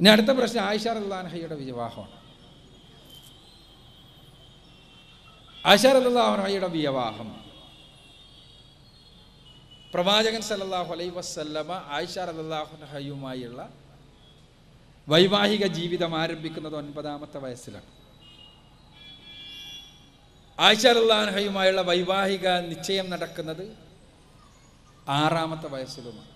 ഇനി അടുത്ത പ്രശ്നം ആയിഷ റഹ്ലാൻഹയുടെ വിവാഹമാണ് ആയിഷ റഹ്ലാൻഹയുടെ വിവാഹം പ്രവാചകൻ സല്ലാഹു അലൈ വസ്ല്ലമ ആയിഷ റഹ്ലാഹുഹയുമായുള്ള വൈവാഹിക ജീവിതം ആരംഭിക്കുന്നത് ഒൻപതാമത്തെ വയസ്സിലാണ് ആയിഷ റഹ്ലാൻഹയുമായുള്ള വൈവാഹിക നിശ്ചയം നടക്കുന്നത് ആറാമത്തെ വയസ്സിലുമാണ്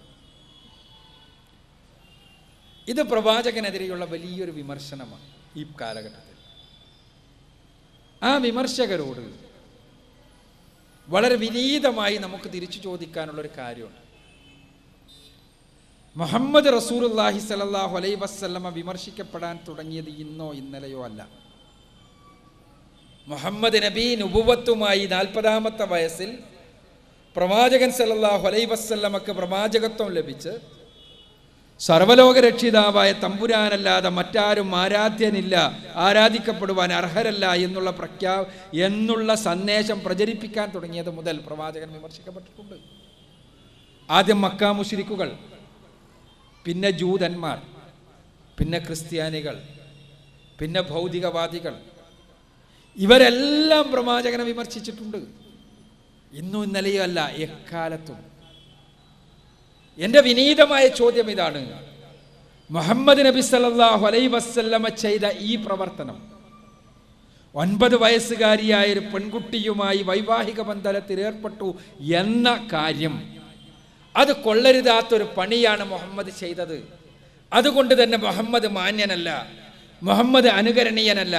ഇത് പ്രവാചകനെതിരെയുള്ള വലിയൊരു വിമർശനമാണ് ഈ കാലഘട്ടത്തിൽ ആ വിമർശകരോട് വളരെ വിനീതമായി നമുക്ക് തിരിച്ചു ചോദിക്കാനുള്ള ഒരു കാര്യമുണ്ട് മുഹമ്മദ് അല്ലാഹി സലല്ലാഹു അലൈ വസ്ല്ലമ വിമർശിക്കപ്പെടാൻ തുടങ്ങിയത് ഇന്നോ ഇന്നലെയോ അല്ല മുഹമ്മദ് നബി നുപുവത്തുമായി നാൽപ്പതാമത്തെ വയസ്സിൽ പ്രവാചകൻ സലല്ലാഹു അലൈ വസ്ല്ലമക്ക് പ്രവാചകത്വം ലഭിച്ച് സർവലോകരക്ഷിതാവായ തമ്പുരാനല്ലാതെ മറ്റാരും ആരാധ്യനില്ല ആരാധിക്കപ്പെടുവാൻ അർഹരല്ല എന്നുള്ള പ്രഖ്യാ എന്നുള്ള സന്ദേശം പ്രചരിപ്പിക്കാൻ തുടങ്ങിയത് മുതൽ പ്രവാചകൻ വിമർശിക്കപ്പെട്ടിട്ടുണ്ട് ആദ്യം മക്കാമുഷിരിക്കുകൾ പിന്നെ ജൂതന്മാർ പിന്നെ ക്രിസ്ത്യാനികൾ പിന്നെ ഭൗതികവാദികൾ ഇവരെല്ലാം പ്രവാചകനെ വിമർശിച്ചിട്ടുണ്ട് ഇന്നും ഇന്നലെയും അല്ല എക്കാലത്തും എൻ്റെ വിനീതമായ ചോദ്യം ഇതാണ് മുഹമ്മദ് നബി സല്ലാഹു അലൈ വസ്ല്ലമ ചെയ്ത ഈ പ്രവർത്തനം ഒൻപത് വയസ്സുകാരിയായ ഒരു പെൺകുട്ടിയുമായി വൈവാഹിക ബന്ധനത്തിൽ ഏർപ്പെട്ടു എന്ന കാര്യം അത് കൊള്ളരുതാത്തൊരു പണിയാണ് മുഹമ്മദ് ചെയ്തത് അതുകൊണ്ട് തന്നെ മുഹമ്മദ് മാന്യനല്ല മുഹമ്മദ് അനുകരണീയനല്ല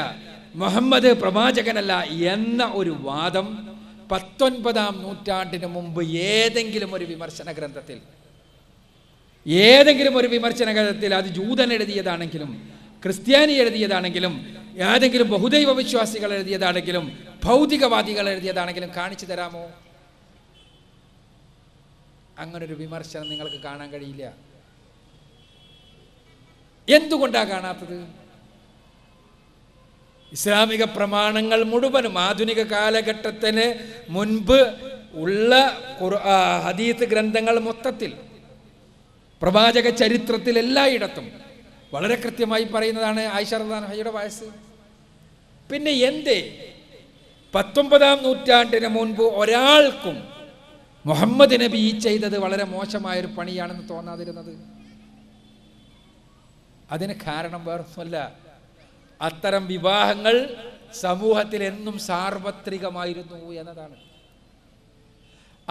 മുഹമ്മദ് പ്രവാചകനല്ല എന്ന ഒരു വാദം പത്തൊൻപതാം നൂറ്റാണ്ടിന് മുമ്പ് ഏതെങ്കിലും ഒരു വിമർശന ഗ്രന്ഥത്തിൽ ഏതെങ്കിലും ഒരു വിമർശന ഘട്ടത്തിൽ അത് ജൂതൻ എഴുതിയതാണെങ്കിലും ക്രിസ്ത്യാനി എഴുതിയതാണെങ്കിലും ഏതെങ്കിലും ബഹുദൈവ വിശ്വാസികൾ എഴുതിയതാണെങ്കിലും ഭൗതികവാദികൾ എഴുതിയതാണെങ്കിലും കാണിച്ചു തരാമോ അങ്ങനൊരു വിമർശനം നിങ്ങൾക്ക് കാണാൻ കഴിയില്ല എന്തുകൊണ്ടാണ് കാണാത്തത് ഇസ്ലാമിക പ്രമാണങ്ങൾ മുഴുവനും ആധുനിക കാലഘട്ടത്തിന് മുൻപ് ഉള്ള ഹദീത്ത് ഗ്രന്ഥങ്ങൾ മൊത്തത്തിൽ പ്രവാചക ചരിത്രത്തിൽ എല്ലായിടത്തും വളരെ കൃത്യമായി പറയുന്നതാണ് ആയിഷ റദാൻ ഹയ്യയുടെ വയസ്സ് പിന്നെ എന്തേ പത്തൊമ്പതാം നൂറ്റാണ്ടിന് മുൻപ് ഒരാൾക്കും മുഹമ്മദ് നബി ഈ ചെയ്തത് വളരെ മോശമായൊരു പണിയാണെന്ന് തോന്നാതിരുന്നത് അതിന് കാരണം വേറൊന്നുമല്ല അത്തരം വിവാഹങ്ങൾ സമൂഹത്തിൽ എന്നും സാർവത്രികമായിരുന്നു എന്നതാണ്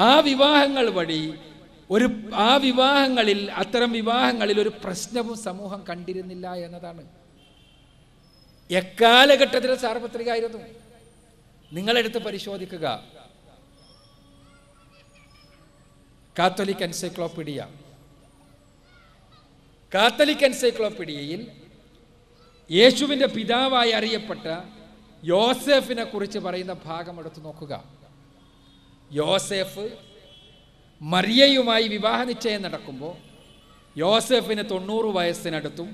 ആ വിവാഹങ്ങൾ വഴി ഒരു ആ വിവാഹങ്ങളിൽ അത്തരം വിവാഹങ്ങളിൽ ഒരു പ്രശ്നവും സമൂഹം കണ്ടിരുന്നില്ല എന്നതാണ് എക്കാലഘട്ടത്തിൽ സാർവത്രികമായിരുന്നു നിങ്ങളെടുത്ത് പരിശോധിക്കുക കാത്തോലിക് എൻസൈക്ലോപ്പീഡിയ കാത്തലിക് എൻസൈക്ലോപ്പീഡിയയിൽ യേശുവിൻ്റെ പിതാവായി അറിയപ്പെട്ട യോസെഫിനെ കുറിച്ച് പറയുന്ന ഭാഗം എടുത്തു നോക്കുക യോസെഫ് മറിയയുമായി വിവാഹ നിശ്ചയം നടക്കുമ്പോൾ യോസഫിന് തൊണ്ണൂറ് വയസ്സിനടുത്തും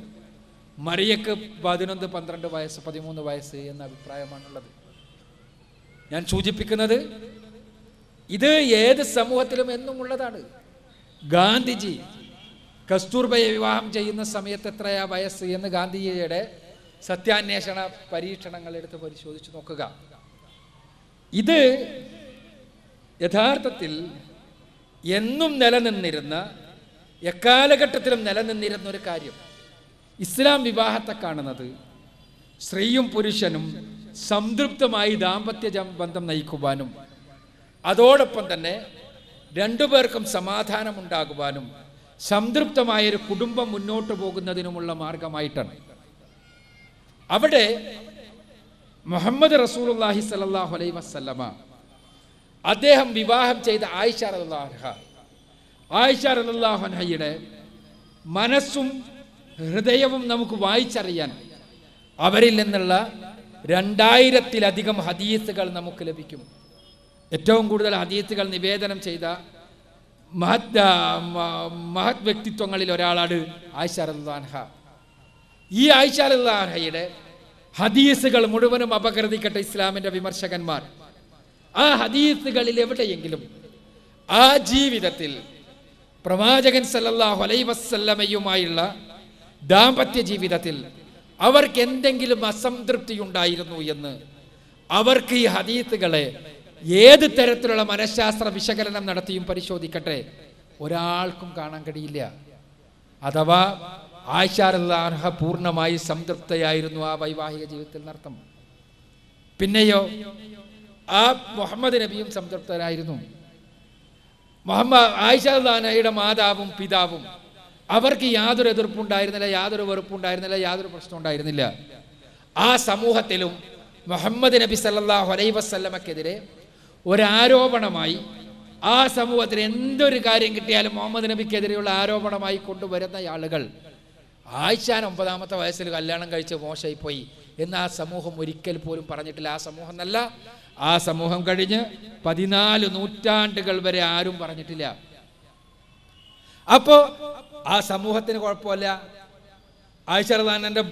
മറിയക്ക് പതിനൊന്ന് പന്ത്രണ്ട് വയസ്സ് പതിമൂന്ന് വയസ്സ് എന്ന അഭിപ്രായമാണുള്ളത് ഞാൻ സൂചിപ്പിക്കുന്നത് ഇത് ഏത് സമൂഹത്തിലും എന്നും ഉള്ളതാണ് ഗാന്ധിജി കസ്തൂർബയെ വിവാഹം ചെയ്യുന്ന സമയത്ത് എത്രയാ വയസ്സ് എന്ന് ഗാന്ധിജിയുടെ സത്യാന്വേഷണ പരീക്ഷണങ്ങൾ എടുത്ത് പരിശോധിച്ച് നോക്കുക ഇത് യഥാർത്ഥത്തിൽ എന്നും നിലനിന്നിരുന്ന എക്കാലഘട്ടത്തിലും നിലനിന്നിരുന്ന ഒരു കാര്യം ഇസ്ലാം വിവാഹത്തെ കാണുന്നത് സ്ത്രീയും പുരുഷനും സംതൃപ്തമായി ദാമ്പത്യ ബന്ധം നയിക്കുവാനും അതോടൊപ്പം തന്നെ രണ്ടുപേർക്കും സമാധാനമുണ്ടാകുവാനും സംതൃപ്തമായൊരു കുടുംബം മുന്നോട്ട് പോകുന്നതിനുമുള്ള മാർഗമായിട്ടാണ് അവിടെ മുഹമ്മദ് റസൂലുല്ലാഹി സലല്ലാഹു അലൈ വസ്ലമ അദ്ദേഹം വിവാഹം ചെയ്ത ആയിഷ റലാഹ ആയിഷ റലാഹനയുടെ മനസ്സും ഹൃദയവും നമുക്ക് വായിച്ചറിയാൻ അവരിൽ നിന്നുള്ള രണ്ടായിരത്തിലധികം ഹദീസുകൾ നമുക്ക് ലഭിക്കും ഏറ്റവും കൂടുതൽ ഹദീസുകൾ നിവേദനം ചെയ്ത മഹത് മഹത് വ്യക്തിത്വങ്ങളിൽ ഒരാളാണ് ആയിഷ റഹ ഈ ആയിഷ റഹയുടെ ഹദീസുകൾ മുഴുവനും അപകൃതിക്കട്ടെ ഇസ്ലാമിൻ്റെ വിമർശകന്മാർ ആ ഹദീസുകളിൽ എവിടെയെങ്കിലും ആ ജീവിതത്തിൽ പ്രവാചകൻ സല്ലല്ലാഹു അലൈ വസ്ല്ലമയുമായുള്ള ദാമ്പത്യ ജീവിതത്തിൽ അവർക്ക് എന്തെങ്കിലും അസംതൃപ്തി ഉണ്ടായിരുന്നു എന്ന് അവർക്ക് ഈ ഹദീസുകളെ ഏത് തരത്തിലുള്ള മനഃശാസ്ത്ര വിശകലനം നടത്തിയും പരിശോധിക്കട്ടെ ഒരാൾക്കും കാണാൻ കഴിയില്ല അഥവാ അൻഹ പൂർണ്ണമായി സംതൃപ്തയായിരുന്നു ആ വൈവാഹിക ജീവിതത്തിൽ നടത്തം പിന്നെയോ ആ മുഹമ്മദ് നബിയും സംതൃപ്തരായിരുന്നു മുഹമ്മദ് ആയിഷാദാനയുടെ മാതാവും പിതാവും അവർക്ക് യാതൊരു എതിർപ്പുണ്ടായിരുന്നില്ല യാതൊരു വെറുപ്പുണ്ടായിരുന്നില്ല യാതൊരു പ്രശ്നവും ഉണ്ടായിരുന്നില്ല ആ സമൂഹത്തിലും മുഹമ്മദ് നബി സല്ലാഹു അലൈ വസ്ല്ലമക്കെതിരെ ഒരാരോപണമായി ആ സമൂഹത്തിൽ എന്തൊരു കാര്യം കിട്ടിയാലും മുഹമ്മദ് നബിക്കെതിരെയുള്ള ആരോപണമായി കൊണ്ടുവരുന്ന ആളുകൾ ആയിഷാൻ ഒമ്പതാമത്തെ വയസ്സിൽ കല്യാണം കഴിച്ച് പോയി എന്ന് ആ സമൂഹം ഒരിക്കൽ പോലും പറഞ്ഞിട്ടില്ല ആ സമൂഹം നല്ല ആ സമൂഹം കഴിഞ്ഞ് പതിനാല് നൂറ്റാണ്ടുകൾ വരെ ആരും പറഞ്ഞിട്ടില്ല അപ്പോ ആ സമൂഹത്തിന് കുഴപ്പമല്ല ആയിഷറദാനന്റെ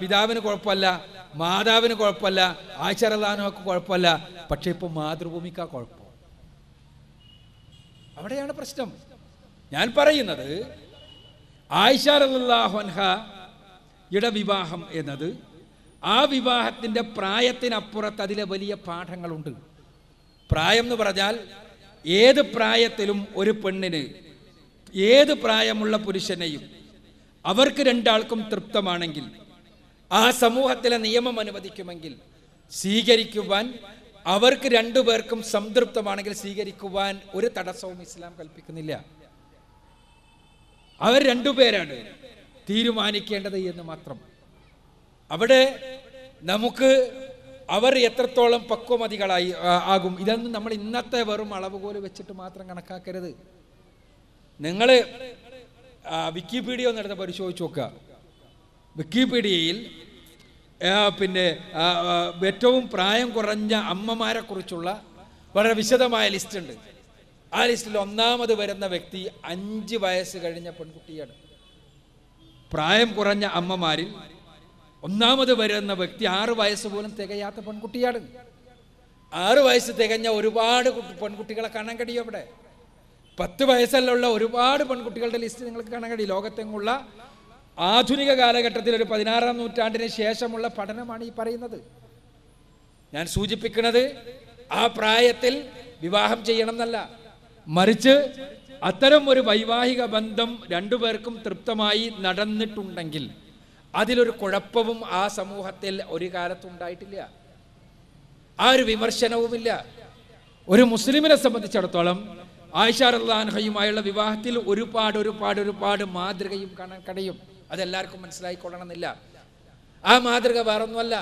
പിതാവിന് കുഴപ്പമല്ല മാതാവിന് കുഴപ്പമല്ല ആയിഷറദാനൊക്കെ കുഴപ്പമല്ല പക്ഷെ ഇപ്പൊ മാതൃഭൂമിക്കാ കുഴപ്പം അവിടെയാണ് പ്രശ്നം ഞാൻ പറയുന്നത് ആയിഷ ഇട വിവാഹം എന്നത് ആ വിവാഹത്തിൻ്റെ പ്രായത്തിനപ്പുറത്ത് അതിലെ വലിയ പാഠങ്ങളുണ്ട് പ്രായം എന്ന് പറഞ്ഞാൽ ഏത് പ്രായത്തിലും ഒരു പെണ്ണിന് ഏത് പ്രായമുള്ള പുരുഷനെയും അവർക്ക് രണ്ടാൾക്കും തൃപ്തമാണെങ്കിൽ ആ സമൂഹത്തിലെ നിയമം അനുവദിക്കുമെങ്കിൽ സ്വീകരിക്കുവാൻ അവർക്ക് രണ്ടുപേർക്കും സംതൃപ്തമാണെങ്കിൽ സ്വീകരിക്കുവാൻ ഒരു തടസ്സവും ഇസ്ലാം കൽപ്പിക്കുന്നില്ല അവർ രണ്ടുപേരാണ് തീരുമാനിക്കേണ്ടത് എന്ന് മാത്രം അവിടെ നമുക്ക് അവർ എത്രത്തോളം പക്വമതികളായി ആകും ഇതൊന്നും നമ്മൾ ഇന്നത്തെ വെറും പോലെ വെച്ചിട്ട് മാത്രം കണക്കാക്കരുത് നിങ്ങൾ വിക്കിപീഡിയ ഒന്ന് പരിശോധിച്ച് നോക്കുക വിക്കിപീഡിയയിൽ പിന്നെ ഏറ്റവും പ്രായം കുറഞ്ഞ അമ്മമാരെ കുറിച്ചുള്ള വളരെ വിശദമായ ലിസ്റ്റ് ഉണ്ട് ആ ലിസ്റ്റിൽ ഒന്നാമത് വരുന്ന വ്യക്തി അഞ്ച് വയസ്സ് കഴിഞ്ഞ പെൺകുട്ടിയാണ് പ്രായം കുറഞ്ഞ അമ്മമാരിൽ ഒന്നാമത് വരുന്ന വ്യക്തി ആറ് വയസ്സ് പോലും തികയാത്ത പെൺകുട്ടിയാണ് ആറ് വയസ്സ് തികഞ്ഞ ഒരുപാട് പെൺകുട്ടികളെ കാണാൻ കഴിയും അവിടെ പത്ത് വയസ്സല്ലുള്ള ഒരുപാട് പെൺകുട്ടികളുടെ ലിസ്റ്റ് നിങ്ങൾക്ക് കാണാൻ കഴിയും ലോകത്തെങ്ങുള്ള ആധുനിക കാലഘട്ടത്തിൽ ഒരു പതിനാറാം നൂറ്റാണ്ടിന് ശേഷമുള്ള പഠനമാണ് ഈ പറയുന്നത് ഞാൻ സൂചിപ്പിക്കുന്നത് ആ പ്രായത്തിൽ വിവാഹം ചെയ്യണം എന്നല്ല മറിച്ച് അത്തരം ഒരു വൈവാഹിക ബന്ധം രണ്ടുപേർക്കും തൃപ്തമായി നടന്നിട്ടുണ്ടെങ്കിൽ അതിലൊരു കുഴപ്പവും ആ സമൂഹത്തിൽ ഒരു കാലത്തും ഉണ്ടായിട്ടില്ല ആ ഒരു വിമർശനവുമില്ല ഒരു മുസ്ലിമിനെ സംബന്ധിച്ചിടത്തോളം ആയിഷാർ അള്ളാൻഹയുമായുള്ള വിവാഹത്തിൽ ഒരുപാട് ഒരുപാട് ഒരുപാട് മാതൃകയും കാണാൻ കഴിയും അതെല്ലാവർക്കും മനസ്സിലായിക്കൊള്ളണമെന്നില്ല ആ മാതൃക വേറൊന്നുമല്ല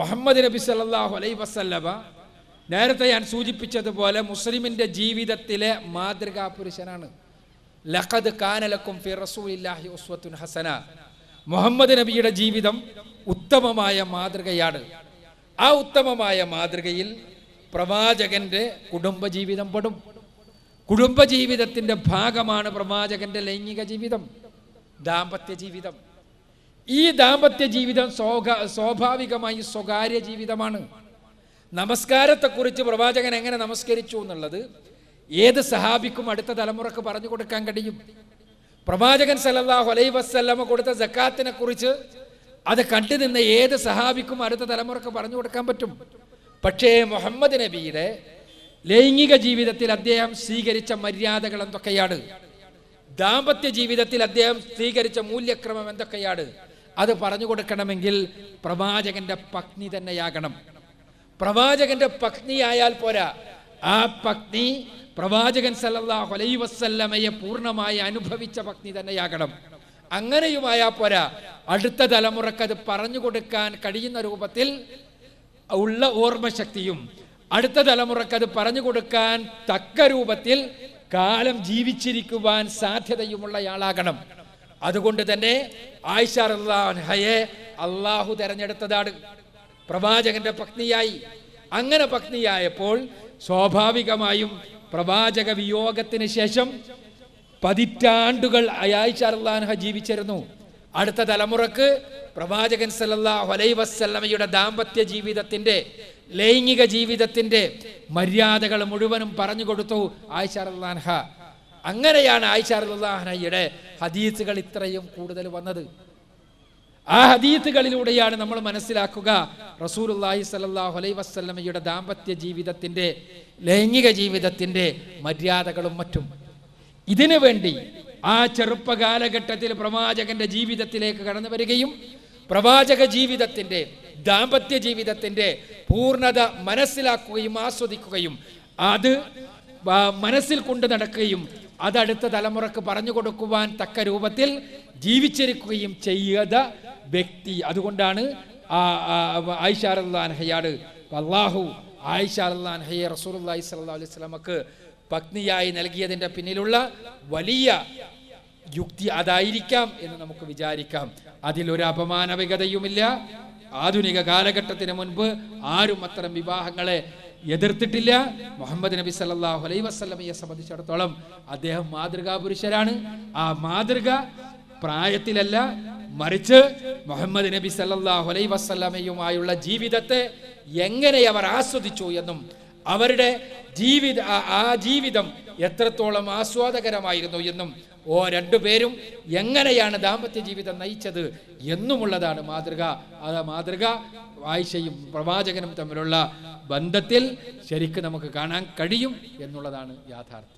മുഹമ്മദ് നബി സല്ലാഹു അലൈ വസല്ലമ നേരത്തെ ഞാൻ സൂചിപ്പിച്ചതുപോലെ മുസ്ലിമിന്റെ ജീവിതത്തിലെ മാതൃകാ പുരുഷനാണ് ലഖദ് കാനലക്കും ഫി റസൂലില്ലാഹി ഉസ്വത്തുൻ ഹസന മുഹമ്മദ് നബിയുടെ ജീവിതം ഉത്തമമായ മാതൃകയാണ് ആ ഉത്തമമായ മാതൃകയിൽ പ്രവാചകന്റെ കുടുംബജീവിതം പെടും കുടുംബജീവിതത്തിന്റെ ഭാഗമാണ് പ്രവാചകന്റെ ലൈംഗിക ജീവിതം ദാമ്പത്യ ജീവിതം ഈ ദാമ്പത്യ ജീവിതം സ്വാഭാവികമായി സ്വകാര്യ ജീവിതമാണ് നമസ്കാരത്തെക്കുറിച്ച് പ്രവാചകൻ എങ്ങനെ നമസ്കരിച്ചു എന്നുള്ളത് ഏത് സഹാബിക്കും അടുത്ത തലമുറക്ക് പറഞ്ഞു കൊടുക്കാൻ കഴിയും പ്രവാചകൻ സല്ലാഹു അലൈ വസ്ല്ലമ കൊടുത്ത ജക്കാത്തിനെ കുറിച്ച് അത് കണ്ടു നിന്ന ഏത് സഹാബിക്കും അടുത്ത തലമുറക്ക് പറഞ്ഞു കൊടുക്കാൻ പറ്റും പക്ഷേ മുഹമ്മദ് നബിയുടെ ലൈംഗിക ജീവിതത്തിൽ അദ്ദേഹം സ്വീകരിച്ച മര്യാദകൾ എന്തൊക്കെയാണ് ദാമ്പത്യ ജീവിതത്തിൽ അദ്ദേഹം സ്വീകരിച്ച മൂല്യക്രമം എന്തൊക്കെയാണ് അത് പറഞ്ഞു കൊടുക്കണമെങ്കിൽ പ്രവാചകന്റെ പത്നി തന്നെയാകണം പ്രവാചകന്റെ പത്നിയായാൽ പോരാ ആ പത്നി പ്രവാചകൻ സല്ലല്ലാഹു അലൈഹി വസ്ല്ലമയെ പൂർണ്ണമായി അനുഭവിച്ച ഭക്തി തന്നെയാകണം അങ്ങനെയുമായ പോരാ അടുത്ത തലമുറക്ക് അത് പറഞ്ഞു കൊടുക്കാൻ കഴിയുന്ന രൂപത്തിൽ ഉള്ള ഓർമ്മശക്തിയും അടുത്ത തലമുറക്ക് അത് പറഞ്ഞു കൊടുക്കാൻ തക്ക രൂപത്തിൽ കാലം ജീവിച്ചിരിക്കുവാൻ സാധ്യതയുമുള്ളയാളാകണം അതുകൊണ്ട് തന്നെ ആയിഷ അള്ളാഹു തെരഞ്ഞെടുത്തതാണ് പ്രവാചകന്റെ പത്നിയായി അങ്ങനെ പത്നിയായപ്പോൾ സ്വാഭാവികമായും പ്രവാചക വിയോഗത്തിന് ശേഷം പതിറ്റാണ്ടുകൾ അയാഴ്ച അള്ളാൻഹ ജീവിച്ചിരുന്നു അടുത്ത തലമുറക്ക് പ്രവാചകൻ സല്ലല്ലാഹു അലൈ വസ്ലമയുടെ ദാമ്പത്യ ജീവിതത്തിന്റെ ലൈംഗിക ജീവിതത്തിന്റെ മര്യാദകൾ മുഴുവനും പറഞ്ഞു കൊടുത്തു ആയിഷ റഹ്ലാൻഹ അങ്ങനെയാണ് ആയിഷ റഹ്ലാൻഹയുടെ ഹദീസുകൾ ഇത്രയും കൂടുതൽ വന്നത് ആ ഹദീത്തുകളിലൂടെയാണ് നമ്മൾ മനസ്സിലാക്കുക റസൂലുല്ലാഹി സലല്ലാഹു അലൈ വസ്ലമയുടെ ദാമ്പത്യ ജീവിതത്തിൻ്റെ ലൈംഗിക ജീവിതത്തിൻ്റെ മര്യാദകളും മറ്റും ഇതിനു വേണ്ടി ആ ചെറുപ്പകാലഘട്ടത്തിൽ പ്രവാചകന്റെ ജീവിതത്തിലേക്ക് കടന്നു വരികയും പ്രവാചക ജീവിതത്തിൻ്റെ ദാമ്പത്യ ജീവിതത്തിൻ്റെ പൂർണ്ണത മനസ്സിലാക്കുകയും ആസ്വദിക്കുകയും അത് മനസ്സിൽ കൊണ്ടു നടക്കുകയും അതടുത്ത തലമുറക്ക് പറഞ്ഞു കൊടുക്കുവാൻ തക്ക രൂപത്തിൽ ജീവിച്ചിരിക്കുകയും ചെയ്ത വ്യക്തി അതുകൊണ്ടാണ് ആയിഷ അള്ളാൻഹയാട് അള്ളാഹു ആയിഷ അള്ളാൻഹയെ റസൂൽ അള്ളാഹി സല്ലാ അലൈഹി സ്വലമക്ക് പത്നിയായി നൽകിയതിൻ്റെ പിന്നിലുള്ള വലിയ യുക്തി അതായിരിക്കാം എന്ന് നമുക്ക് വിചാരിക്കാം അതിലൊരു അപമാനവികതയുമില്ല ആധുനിക കാലഘട്ടത്തിന് മുൻപ് ആരും അത്തരം വിവാഹങ്ങളെ എതിർത്തിട്ടില്ല മുഹമ്മദ് നബി സല്ലാഹു അലൈ വസ്ലമയെ സംബന്ധിച്ചിടത്തോളം അദ്ദേഹം മാതൃകാ പുരുഷരാണ് ആ മാതൃക പ്രായത്തിലല്ല മറിച്ച് മുഹമ്മദ് നബി സല്ലാഹു അലൈ വസ്ലമയുമായുള്ള ജീവിതത്തെ എങ്ങനെ അവർ ആസ്വദിച്ചു എന്നും അവരുടെ ജീവിത ആ ജീവിതം എത്രത്തോളം ആസ്വാദകരമായിരുന്നു എന്നും ഓ രണ്ടുപേരും എങ്ങനെയാണ് ദാമ്പത്യ ജീവിതം നയിച്ചത് എന്നുമുള്ളതാണ് മാതൃക ആ മാതൃക ആയിഷയും പ്രവാചകനും തമ്മിലുള്ള ബന്ധത്തിൽ ശരിക്കും നമുക്ക് കാണാൻ കഴിയും എന്നുള്ളതാണ് യാഥാർത്ഥ്യം